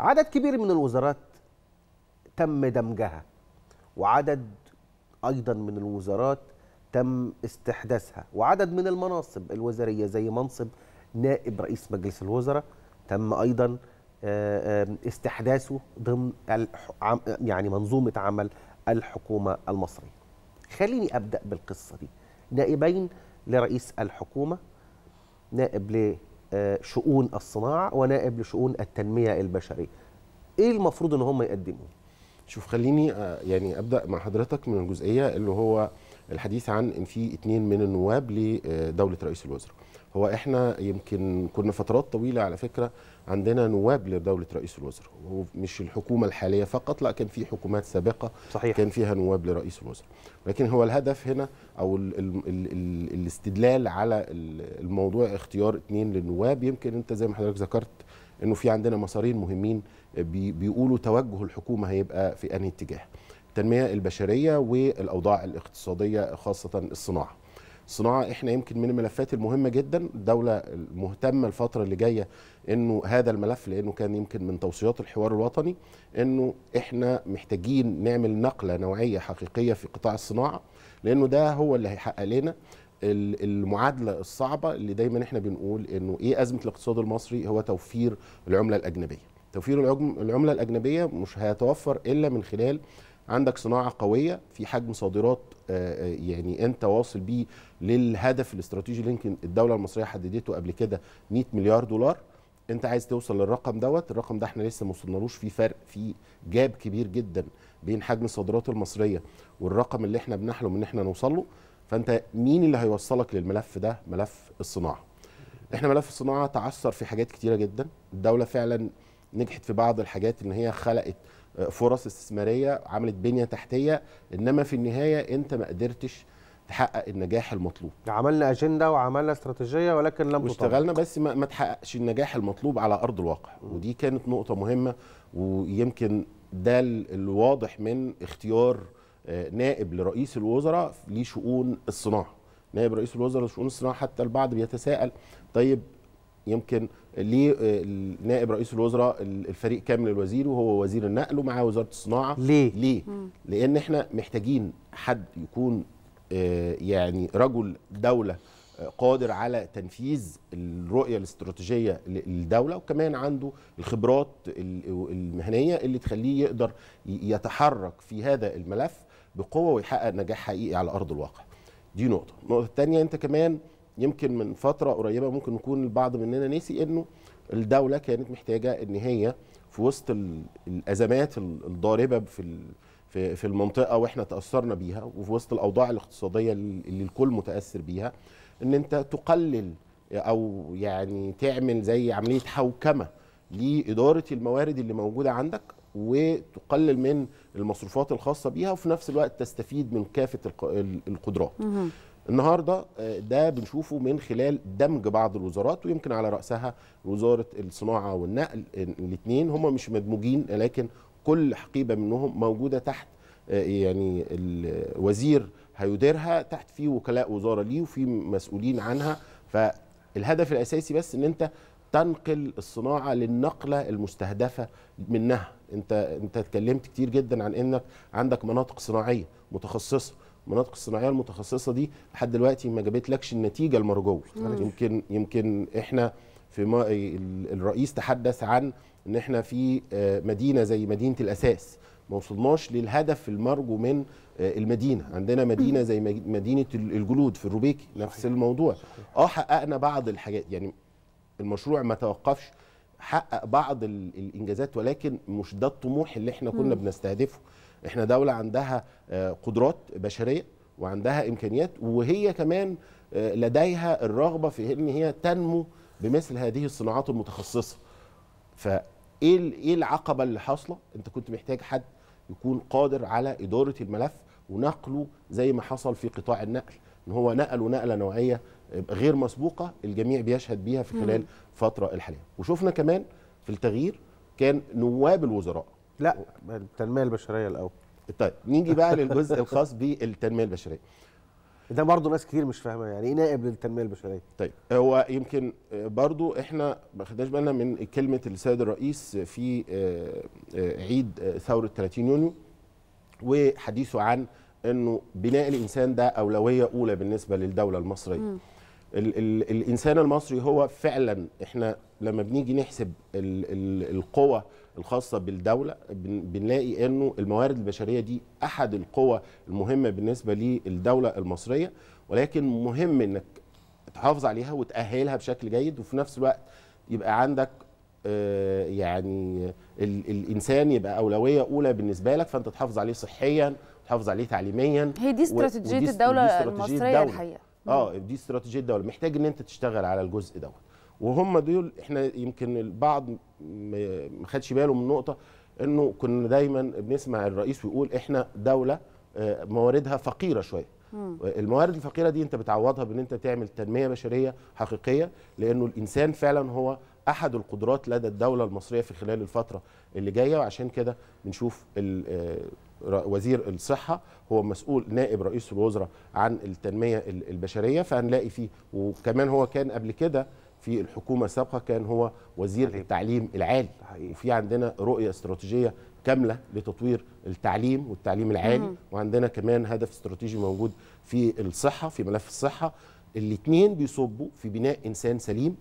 عدد كبير من الوزارات تم دمجها وعدد ايضا من الوزارات تم استحداثها وعدد من المناصب الوزاريه زي منصب نائب رئيس مجلس الوزراء تم ايضا آه، استحداثه ضمن يعني منظومه عمل الحكومه المصريه. خليني ابدا بالقصه دي. نائبين لرئيس الحكومه نائب شؤون الصناعه ونائب لشؤون التنميه البشريه ايه المفروض ان هم يقدموا شوف خليني آه، يعني ابدا مع حضرتك من الجزئيه اللي هو الحديث عن ان في اتنين من النواب لدوله رئيس الوزراء هو احنا يمكن كنا فترات طويله على فكره عندنا نواب لدوله رئيس الوزراء ومش الحكومه الحاليه فقط لا كان في حكومات سابقه صحيح. كان فيها نواب لرئيس الوزراء لكن هو الهدف هنا او الـ الـ الـ الاستدلال على الموضوع اختيار اثنين للنواب يمكن انت زي ما حضرتك ذكرت انه في عندنا مسارين مهمين بي بيقولوا توجه الحكومه هيبقى في انهي اتجاه التنميه البشريه والاوضاع الاقتصاديه خاصه الصناعه صناعه احنا يمكن من الملفات المهمه جدا الدوله مهتمه الفتره اللي جايه انه هذا الملف لانه كان يمكن من توصيات الحوار الوطني انه احنا محتاجين نعمل نقله نوعيه حقيقيه في قطاع الصناعه لانه ده هو اللي هيحقق لنا المعادله الصعبه اللي دايما احنا بنقول انه ايه ازمه الاقتصاد المصري هو توفير العمله الاجنبيه توفير العمله الاجنبيه مش هيتوفر الا من خلال عندك صناعه قويه في حجم صادرات آه، آه، يعني انت واصل بيه للهدف الاستراتيجي اللي يمكن الدوله المصريه حددته قبل كده 100 مليار دولار انت عايز توصل للرقم دوت الرقم ده احنا لسه ما وصلنالوش في فرق في جاب كبير جدا بين حجم الصادرات المصريه والرقم اللي احنا بنحلم ان احنا نوصل له فانت مين اللي هيوصلك للملف ده ملف الصناعه احنا ملف الصناعه تعثر في حاجات كتيره جدا الدوله فعلا نجحت في بعض الحاجات ان هي خلقت فرص استثماريه عملت بنيه تحتيه انما في النهايه انت ما قدرتش تحقق النجاح المطلوب عملنا اجنده وعملنا استراتيجيه ولكن لم واشتغلنا بس ما, ما تحققش النجاح المطلوب على ارض الواقع ودي كانت نقطه مهمه ويمكن ده الواضح من اختيار آه، نائب لرئيس الوزراء لشؤون الصناعه نائب رئيس الوزراء لشؤون الصناعه حتى البعض بيتساءل طيب يمكن لنائب آه، رئيس الوزراء الفريق كامل الوزير وهو وزير النقل ومعاه وزاره الصناعه ليه؟ ليه؟ مم. لان احنا محتاجين حد يكون آه، يعني رجل دوله آه، قادر على تنفيذ الرؤيه الاستراتيجيه للدوله وكمان عنده الخبرات المهنيه اللي تخليه يقدر يتحرك في هذا الملف بقوه ويحقق نجاح حقيقي على ارض الواقع. دي نقطه، النقطه الثانيه انت كمان يمكن من فتره قريبه ممكن يكون البعض مننا نسي انه الدوله كانت محتاجه ان هي في وسط الازمات الضاربه في في المنطقه واحنا تاثرنا بيها وفي وسط الاوضاع الاقتصاديه اللي الكل متاثر بيها ان انت تقلل او يعني تعمل زي عمليه حوكمه لاداره الموارد اللي موجوده عندك وتقلل من المصروفات الخاصه بيها وفي نفس الوقت تستفيد من كافه القدرات النهارده آه، ده بنشوفه من خلال دمج بعض الوزارات ويمكن على راسها وزاره الصناعه والنقل الاثنين هم مش مدموجين لكن كل حقيبه منهم موجوده تحت آه، يعني الوزير هيديرها تحت في وكلاء وزاره ليه وفي مسؤولين عنها فالهدف الاساسي بس ان انت تنقل الصناعه للنقله المستهدفه منها انت انت اتكلمت كتير جدا عن انك عندك مناطق صناعيه متخصصه المناطق الصناعيه المتخصصه دي لحد دلوقتي ما جابتلكش النتيجه المرجوه يمكن يمكن احنا في ما الرئيس تحدث عن ان احنا في آه، مدينه زي مدينه الاساس ما وصلناش للهدف المرجو من آه، المدينه عندنا مدينه زي مدينه الجلود في الروبيكي نفس الموضوع اه حققنا بعض الحاجات يعني المشروع ما توقفش حقق بعض الانجازات ولكن مش ده الطموح اللي احنا كنا بنستهدفه احنا دوله عندها آه، قدرات بشريه وعندها امكانيات وهي كمان آه، لديها الرغبه في ان هي تنمو بمثل هذه الصناعات المتخصصه فايه ايه العقبه اللي حاصله انت كنت محتاج حد يكون قادر على اداره الملف ونقله زي ما حصل في قطاع النقل ان هو نقله نقله نوعيه آه، غير مسبوقه الجميع بيشهد بيها في خلال الفتره الحاليه وشفنا كمان في التغيير كان نواب الوزراء لا التنميه البشريه الاول طيب نيجي بقى للجزء الخاص بالتنميه البشريه ده برضه ناس كتير مش فاهمه يعني ايه نائب للتنميه البشريه طيب هو يمكن برضه احنا ما خدناش بالنا من كلمه السيد الرئيس في آه، آه، عيد آه، ثوره 30 يونيو وحديثه عن انه بناء الانسان ده اولويه اولى بالنسبه للدوله المصريه ال ال الانسان المصري هو فعلا احنا لما بنيجي نحسب ال ال القوى الخاصه بالدوله بن بنلاقي انه الموارد البشريه دي احد القوى المهمه بالنسبه للدوله المصريه ولكن مهم انك تحافظ عليها وتاهلها بشكل جيد وفي نفس الوقت يبقى عندك آه، يعني ال الانسان يبقى اولويه اولى بالنسبه لك فانت تحافظ عليه صحيا تحافظ عليه تعليميا هي دي استراتيجيه الدوله المصريه الحقيقه اه دي استراتيجيه الدوله محتاج ان انت تشتغل على الجزء دوت وهم دول احنا يمكن البعض ما خدش باله من نقطه انه كنا دايما بنسمع الرئيس ويقول احنا دوله آه، مواردها فقيره شويه آه، الموارد الفقيره دي انت بتعوضها بان انت تعمل تنميه بشريه حقيقيه لانه الانسان فعلا هو احد القدرات لدى الدوله المصريه في خلال الفتره اللي جايه وعشان كده بنشوف آه، وزير الصحة هو مسؤول نائب رئيس الوزراء عن التنمية البشرية فهنلاقي فيه وكمان هو كان قبل كده في الحكومة السابقة كان هو وزير حقيقي. التعليم العالي وفي عندنا رؤية استراتيجية كاملة لتطوير التعليم والتعليم العالي مم. وعندنا كمان هدف استراتيجي موجود في الصحة في ملف الصحة الاثنين بيصبوا في بناء إنسان سليم